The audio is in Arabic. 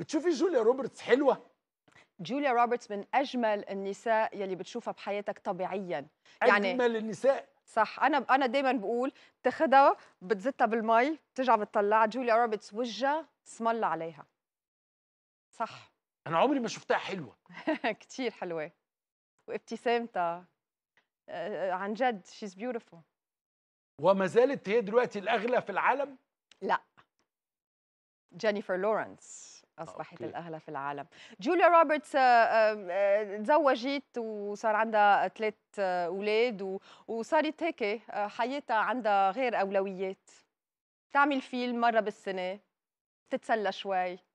بتشوفي جوليا روبرتس حلوه جوليا روبرتس من اجمل النساء يلي بتشوفها بحياتك طبيعيا يعني اجمل النساء صح انا انا دائما بقول بتاخذها بتزتها بالمي بترجع بتطلعها جوليا روبرتس وجهها اسم الله عليها صح انا عمري ما شفتها حلوه كثير حلوه وابتسامتها آه، عن جد شيز بيوتيفول وما زالت هي دلوقتي الاغلى في العالم لا جينيفر لورنس اصبحت أوكي. الاغلى في العالم جوليا روبرتس تزوجت آه، آه، وصار عندها ثلاث اولاد وصارت هيك آه، حياتها عندها غير اولويات تعمل فيلم مره بالسنه تتسلى شوي